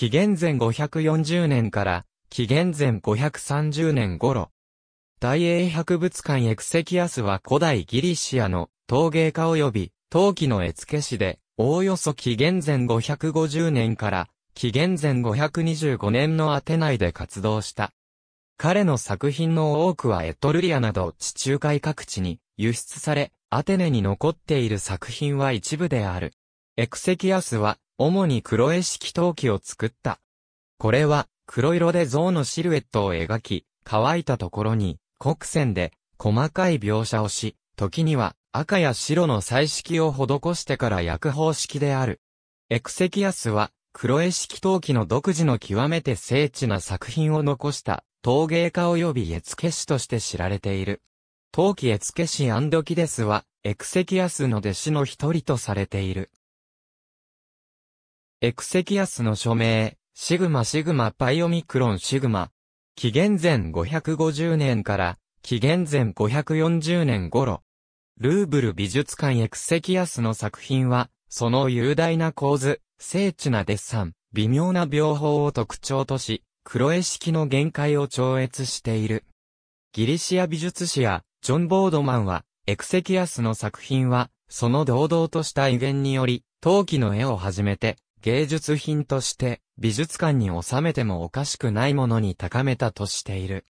紀元前540年から紀元前530年頃。大英博物館エクセキアスは古代ギリシアの陶芸家及び陶器の絵付け師で、おおよそ紀元前550年から紀元前525年のアテナイで活動した。彼の作品の多くはエトルリアなど地中海各地に輸出され、アテネに残っている作品は一部である。エクセキアスは主に黒絵式陶器を作った。これは、黒色で象のシルエットを描き、乾いたところに、黒線で、細かい描写をし、時には、赤や白の彩色を施してから焼く方式である。エクセキアスは、黒絵式陶器の独自の極めて精緻な作品を残した陶芸家及び絵付け師として知られている。陶器絵付け師アンドキデスは、エクセキアスの弟子の一人とされている。エクセキアスの署名、シグマシグマパイオミクロンシグマ。紀元前550年から紀元前540年頃。ルーブル美術館エクセキアスの作品は、その雄大な構図、精緻なデッサン、微妙な描法を特徴とし、黒絵式の限界を超越している。ギリシア美術史やジョン・ボードマンは、エクセキアスの作品は、その堂々とした威厳により、陶器の絵をはじめて、芸術品として美術館に収めてもおかしくないものに高めたとしている。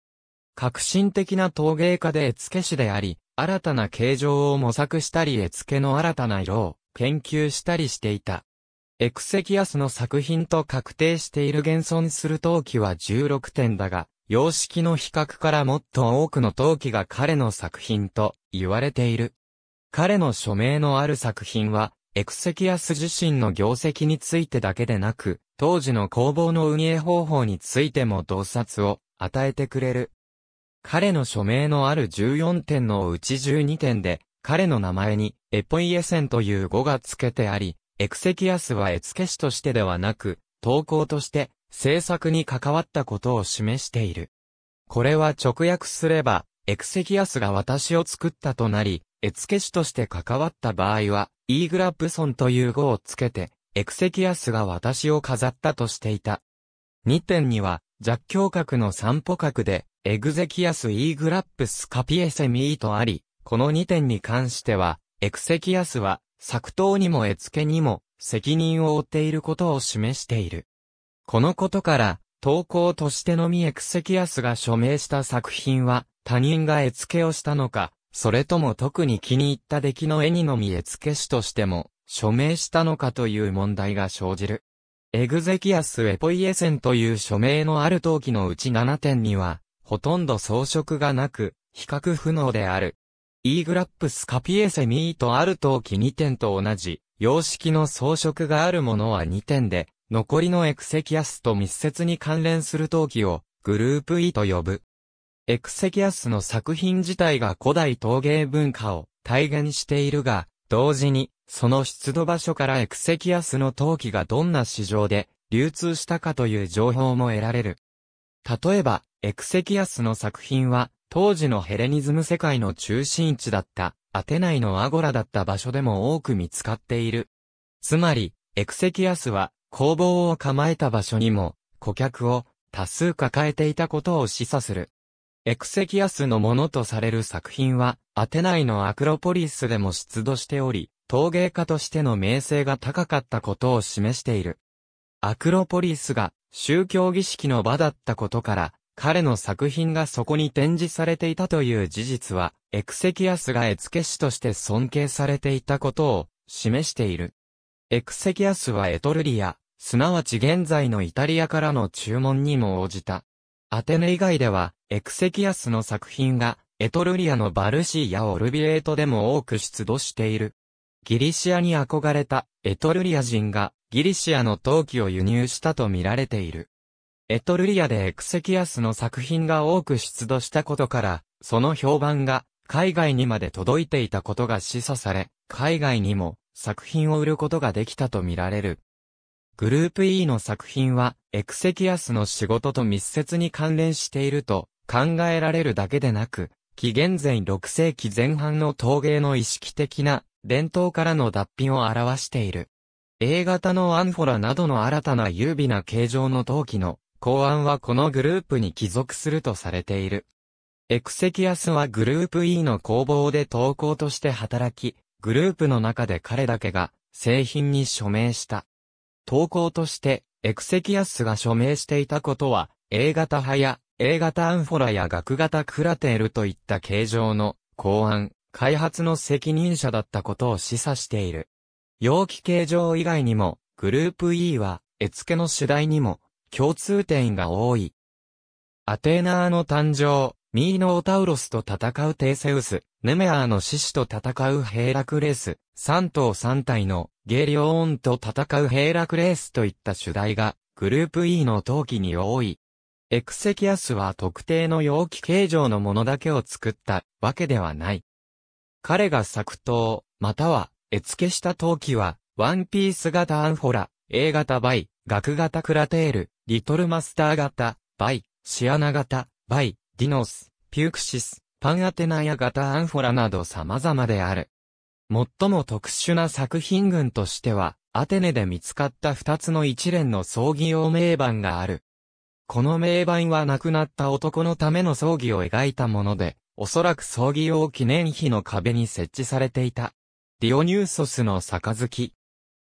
革新的な陶芸家で絵付け師であり、新たな形状を模索したり絵付けの新たな色を研究したりしていた。エクセキアスの作品と確定している現存する陶器は16点だが、様式の比較からもっと多くの陶器が彼の作品と言われている。彼の署名のある作品は、エクセキアス自身の業績についてだけでなく、当時の工房の運営方法についても洞察を与えてくれる。彼の署名のある14点のうち12点で、彼の名前にエポイエセンという語が付けてあり、エクセキアスは絵付け師としてではなく、投稿として制作に関わったことを示している。これは直訳すれば、エクセキアスが私を作ったとなり、絵付け師として関わった場合は、イーグラプソンという語をつけて、エクセキアスが私を飾ったとしていた。2点には、弱教角の散歩角で、エグゼキアス・イーグラップス・カピエセミーとあり、この2点に関しては、エクセキアスは、作刀にも絵付けにも、責任を負っていることを示している。このことから、投稿としてのみエクセキアスが署名した作品は、他人が絵付けをしたのか、それとも特に気に入った出来の絵にのみ絵付け師としても、署名したのかという問題が生じる。エグゼキアス・エポイエセンという署名のある陶器のうち7点には、ほとんど装飾がなく、比較不能である。イーグラップス・カピエセミーとある陶器2点と同じ、様式の装飾があるものは2点で、残りのエクセキアスと密接に関連する陶器を、グループ E と呼ぶ。エクセキアスの作品自体が古代陶芸文化を体現しているが、同時に、その出土場所からエクセキアスの陶器がどんな市場で流通したかという情報も得られる。例えば、エクセキアスの作品は、当時のヘレニズム世界の中心地だった、アテナイのアゴラだった場所でも多く見つかっている。つまり、エクセキアスは、工房を構えた場所にも、顧客を多数抱えていたことを示唆する。エクセキアスのものとされる作品は、アテナイのアクロポリスでも出土しており、陶芸家としての名声が高かったことを示している。アクロポリスが宗教儀式の場だったことから、彼の作品がそこに展示されていたという事実は、エクセキアスが絵付け師として尊敬されていたことを示している。エクセキアスはエトルリア、すなわち現在のイタリアからの注文にも応じた。アテネ以外では、エクセキアスの作品が、エトルリアのバルシーやオルビエートでも多く出土している。ギリシアに憧れたエトルリア人がギリシアの陶器を輸入したと見られている。エトルリアでエクセキアスの作品が多く出土したことから、その評判が海外にまで届いていたことが示唆され、海外にも作品を売ることができたと見られる。グループ E の作品は、エクセキアスの仕事と密接に関連していると考えられるだけでなく、紀元前6世紀前半の陶芸の意識的な伝統からの脱品を表している。A 型のアンフォラなどの新たな優美な形状の陶器の考案はこのグループに帰属するとされている。エクセキアスはグループ E の工房で投稿として働き、グループの中で彼だけが製品に署名した。投稿として、エクセキアスが署名していたことは、A 型派や A 型アンフォラや学型クラテールといった形状の考案、開発の責任者だったことを示唆している。容器形状以外にも、グループ E は、絵付けの主題にも、共通点が多い。アテーナーの誕生、ミーノオタウロスと戦うテイセウス、ネメアーの獅子と戦うヘイラクレス、三頭三体のゲリオーンと戦うヘイラクレースといった主題がグループ E の陶器に多い。エクセキアスは特定の容器形状のものだけを作ったわけではない。彼が作刀、または絵付けした陶器は、ワンピース型アンフォラ、A 型バイ、額型クラテール、リトルマスター型、バイ、シアナ型、バイ、ディノス、ピュークシス、パンアテナヤ型アンフォラなど様々である。最も特殊な作品群としては、アテネで見つかった二つの一連の葬儀用名板がある。この名板は亡くなった男のための葬儀を描いたもので、おそらく葬儀用記念碑の壁に設置されていた。ディオニューソスの杯。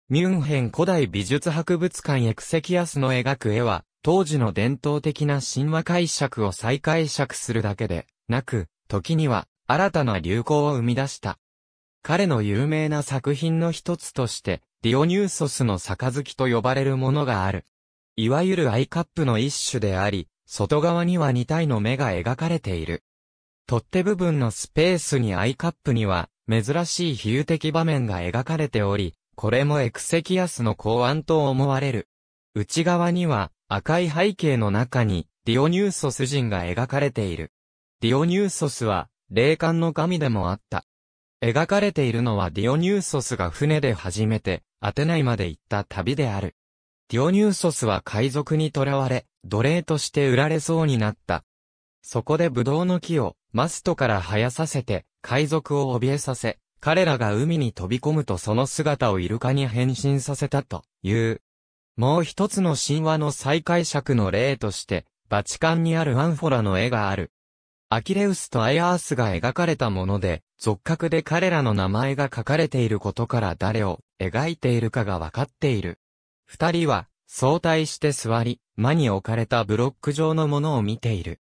ミュンヘン古代美術博物館エクセキアスの描く絵は、当時の伝統的な神話解釈を再解釈するだけで、なく、時には、新たな流行を生み出した。彼の有名な作品の一つとして、ディオニューソスの杯と呼ばれるものがある。いわゆるアイカップの一種であり、外側には2体の目が描かれている。取っ手部分のスペースにアイカップには、珍しい比喩的場面が描かれており、これもエクセキアスの考案と思われる。内側には、赤い背景の中に、ディオニューソス人が描かれている。ディオニューソスは、霊感の神でもあった。描かれているのはディオニューソスが船で初めてアテナイまで行った旅である。ディオニューソスは海賊に囚われ、奴隷として売られそうになった。そこでブドウの木をマストから生やさせて、海賊を怯えさせ、彼らが海に飛び込むとその姿をイルカに変身させたという。もう一つの神話の再解釈の例として、バチカンにあるアンフォラの絵がある。アキレウスとアイアースが描かれたもので、属格で彼らの名前が書かれていることから誰を描いているかがわかっている。二人は相対して座り、間に置かれたブロック状のものを見ている。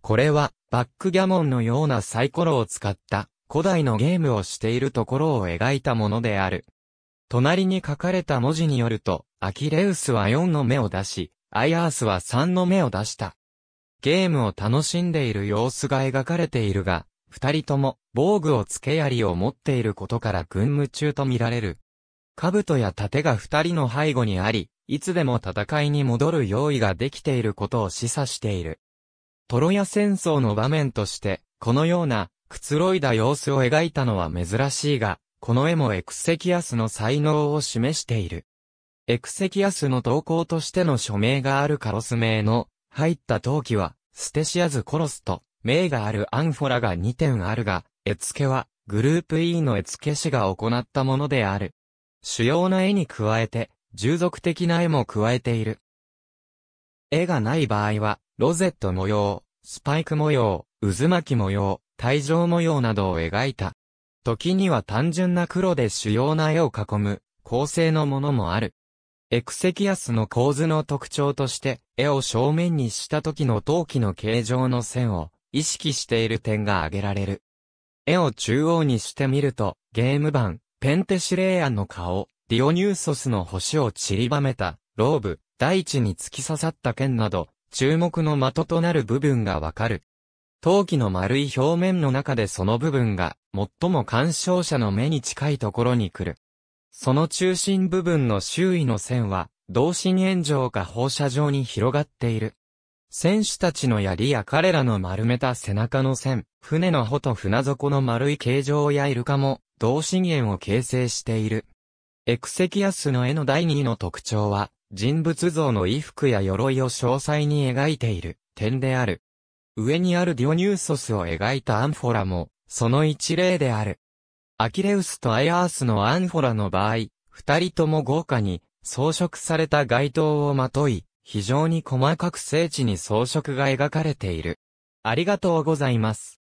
これはバックギャモンのようなサイコロを使った古代のゲームをしているところを描いたものである。隣に書かれた文字によると、アキレウスは4の目を出し、アイアースは3の目を出した。ゲームを楽しんでいる様子が描かれているが、二人とも防具を付け槍を持っていることから軍務中とみられる。兜や盾が二人の背後にあり、いつでも戦いに戻る用意ができていることを示唆している。トロヤ戦争の場面として、このようなくつろいだ様子を描いたのは珍しいが、この絵もエクセキアスの才能を示している。エクセキアスの投稿としての署名があるカロス名の入った陶器は、ステシアズ・コロスと名があるアンフォラが2点あるが、絵付けは、グループ E の絵付け師が行ったものである。主要な絵に加えて、従属的な絵も加えている。絵がない場合は、ロゼット模様、スパイク模様、渦巻き模様、帯状模様などを描いた。時には単純な黒で主要な絵を囲む、構成のものもある。エクセキアスの構図の特徴として、絵を正面にした時の陶器の形状の線を、意識している点が挙げられる。絵を中央にしてみると、ゲーム版、ペンテシレイアの顔、ディオニューソスの星を散りばめた、ローブ、大地に突き刺さった剣など、注目の的となる部分がわかる。陶器の丸い表面の中でその部分が、最も鑑賞者の目に近いところに来る。その中心部分の周囲の線は、同心円状か放射状に広がっている。選手たちの槍や彼らの丸めた背中の線、船の帆と船底の丸い形状やイルカも、同心円を形成している。エクセキアスの絵の第2の特徴は、人物像の衣服や鎧を詳細に描いている点である。上にあるディオニューソスを描いたアンフォラも、その一例である。アキレウスとアイアースのアンフォラの場合、二人とも豪華に装飾された街灯をまとい、非常に細かく精緻に装飾が描かれている。ありがとうございます。